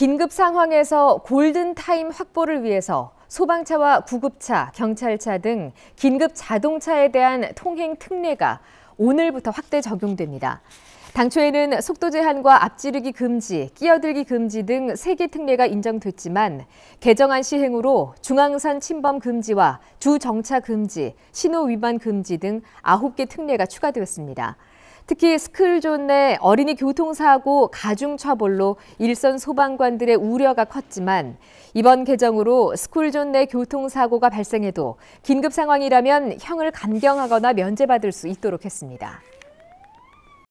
긴급 상황에서 골든타임 확보를 위해서 소방차와 구급차, 경찰차 등 긴급 자동차에 대한 통행 특례가 오늘부터 확대 적용됩니다. 당초에는 속도 제한과 앞지르기 금지, 끼어들기 금지 등 3개 특례가 인정됐지만 개정안 시행으로 중앙산 침범 금지와 주정차 금지, 신호 위반 금지 등 9개 특례가 추가되었습니다. 특히 스쿨존 내 어린이 교통사고 가중처벌로 일선 소방관들의 우려가 컸지만 이번 개정으로 스쿨존 내 교통사고가 발생해도 긴급 상황이라면 형을 감경하거나 면제받을 수 있도록 했습니다.